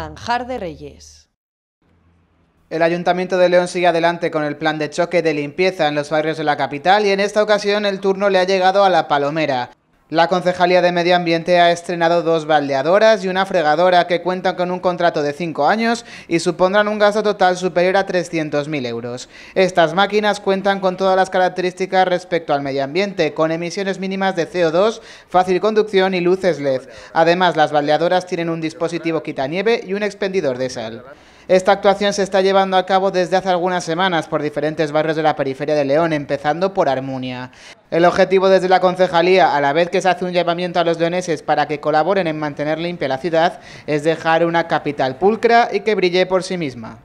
manjar de reyes. El Ayuntamiento de León sigue adelante con el plan de choque de limpieza en los barrios de la capital y en esta ocasión el turno le ha llegado a La Palomera. La Concejalía de Medio Ambiente ha estrenado dos baldeadoras y una fregadora que cuentan con un contrato de cinco años y supondrán un gasto total superior a 300.000 euros. Estas máquinas cuentan con todas las características respecto al medio ambiente, con emisiones mínimas de CO2, fácil conducción y luces LED. Además, las baldeadoras tienen un dispositivo quitanieve y un expendidor de sal. Esta actuación se está llevando a cabo desde hace algunas semanas por diferentes barrios de la periferia de León, empezando por Armonia. El objetivo desde la concejalía, a la vez que se hace un llamamiento a los leoneses para que colaboren en mantener limpia la ciudad, es dejar una capital pulcra y que brille por sí misma.